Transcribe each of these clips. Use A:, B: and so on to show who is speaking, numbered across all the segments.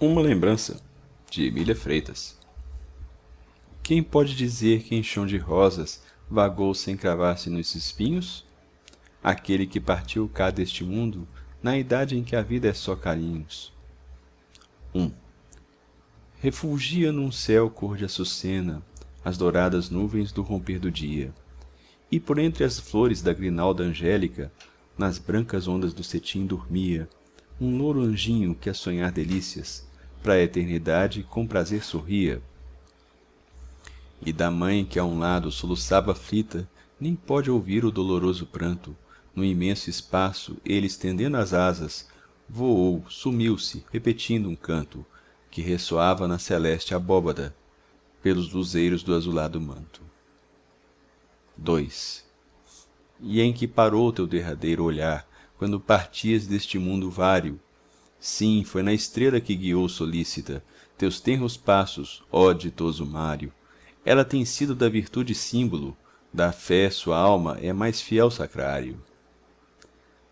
A: Uma lembrança de emília freitas quem pode dizer que em chão de rosas vagou sem cravar se nos espinhos aquele que partiu cá deste mundo na idade em que a vida é só carinhos um refulgia num céu cor de açucena as douradas nuvens do romper do dia e por entre as flores da grinalda angélica nas brancas ondas do cetim dormia um anjinho que a sonhar delícias pra a eternidade com prazer sorria e da mãe que a um lado soluçava aflita nem pode ouvir o doloroso pranto no imenso espaço ele estendendo as asas voou sumiu-se repetindo um canto que ressoava na celeste abóbada pelos luzeiros do azulado manto ii e em que parou teu derradeiro olhar quando partias deste mundo vário sim foi na estrela que guiou solícita teus tenros passos ó ditoso mário ela tem sido da virtude símbolo da fé sua alma é mais fiel sacrário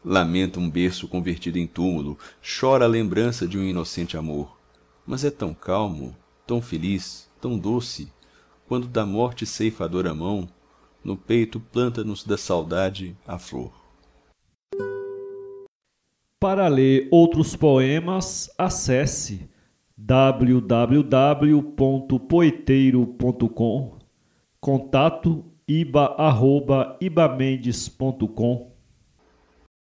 A: lamenta um berço convertido em túmulo chora a lembrança de um inocente amor mas é tão calmo tão feliz tão doce quando da morte ceifadora mão no peito planta nos da saudade a flor
B: para ler outros poemas, acesse www.poeteiro.com, contato iba,